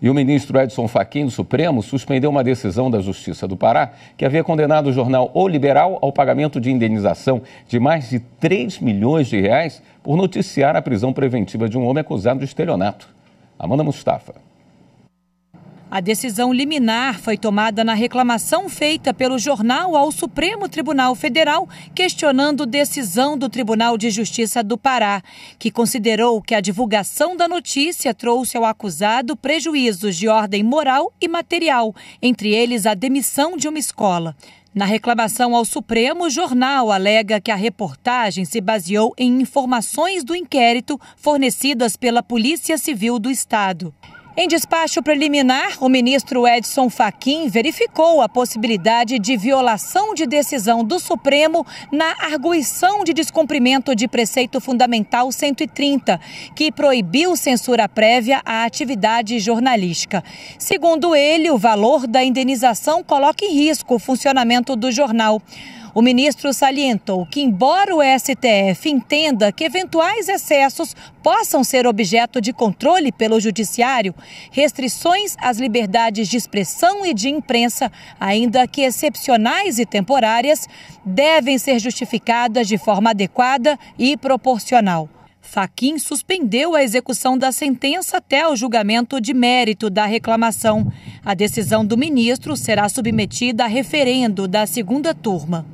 E o ministro Edson Fachin, do Supremo, suspendeu uma decisão da Justiça do Pará que havia condenado o jornal O Liberal ao pagamento de indenização de mais de 3 milhões de reais por noticiar a prisão preventiva de um homem acusado de estelionato. Amanda Mustafa. A decisão liminar foi tomada na reclamação feita pelo jornal ao Supremo Tribunal Federal, questionando decisão do Tribunal de Justiça do Pará, que considerou que a divulgação da notícia trouxe ao acusado prejuízos de ordem moral e material, entre eles a demissão de uma escola. Na reclamação ao Supremo, o jornal alega que a reportagem se baseou em informações do inquérito fornecidas pela Polícia Civil do Estado. Em despacho preliminar, o ministro Edson Fachin verificou a possibilidade de violação de decisão do Supremo na arguição de descumprimento de preceito fundamental 130, que proibiu censura prévia à atividade jornalística. Segundo ele, o valor da indenização coloca em risco o funcionamento do jornal. O ministro salientou que, embora o STF entenda que eventuais excessos possam ser objeto de controle pelo Judiciário, restrições às liberdades de expressão e de imprensa, ainda que excepcionais e temporárias, devem ser justificadas de forma adequada e proporcional. Faquim suspendeu a execução da sentença até o julgamento de mérito da reclamação. A decisão do ministro será submetida a referendo da segunda turma.